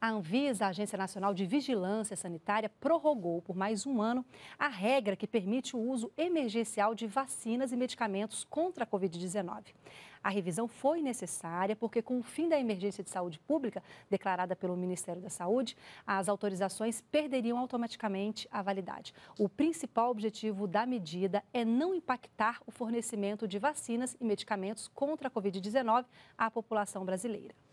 a Anvisa, a Agência Nacional de Vigilância Sanitária, prorrogou por mais um ano a regra que permite o uso emergencial de vacinas e medicamentos contra a Covid-19. A revisão foi necessária porque, com o fim da emergência de saúde pública declarada pelo Ministério da Saúde, as autorizações perderiam automaticamente a validade. O principal objetivo da medida é não impactar o fornecimento de vacinas e medicamentos contra a Covid-19 à população brasileira.